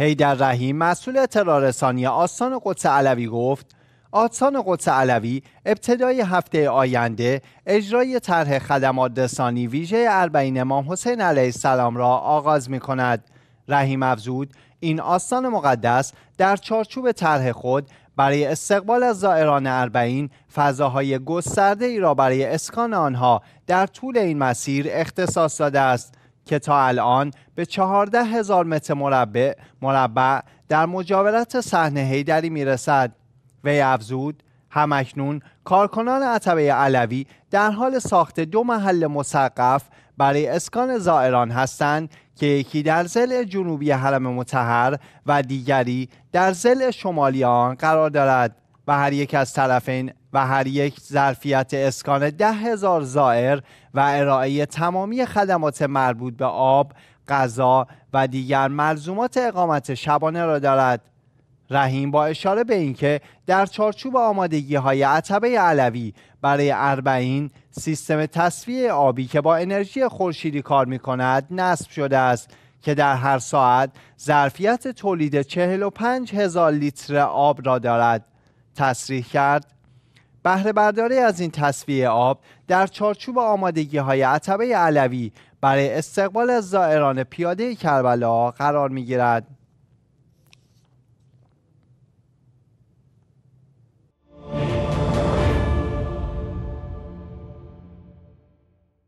هیدر رحیم مسئول اطلاع رسانی آستان قدس علوی گفت آستان قدس علوی ابتدای هفته آینده اجرای طرح خدمات رسانی ویژه اربعین امام حسین علیه السلام را آغاز می کند. رحیم افزود این آستان مقدس در چارچوب طرح خود برای استقبال از زائران اربعین فضاهای گسترده ای را برای اسکان آنها در طول این مسیر اختصاص داده است که تا الان به 14 هزار متر مربع, مربع در مجاورت صحنه هیدری میرسد وی افزود همکنون کارکنان عطبه علوی در حال ساخت دو محل مسقف برای اسکان زائران هستند که یکی در زل جنوبی حرم متحر و دیگری در زل شمالی آن قرار دارد و هر یک از طرفین و هر یک ظرفیت اسکان ده هزار زائر و ارائه تمامی خدمات مربوط به آب، غذا و دیگر ملزومات اقامت شبانه را دارد. رحیم با اشاره به اینکه در چارچوب آمادگی های عتبه علوی برای اربعین سیستم تصفیه آبی که با انرژی خورشیدی کار می کند نصب شده است که در هر ساعت ظرفیت تولید 45 هزار لیتر آب را دارد تصریح کرد بهره برداری از این تصفیه آب در چارچوب آمادگی های عطبه علوی برای استقبال از زائران پیاده کربلا قرار می گیرد.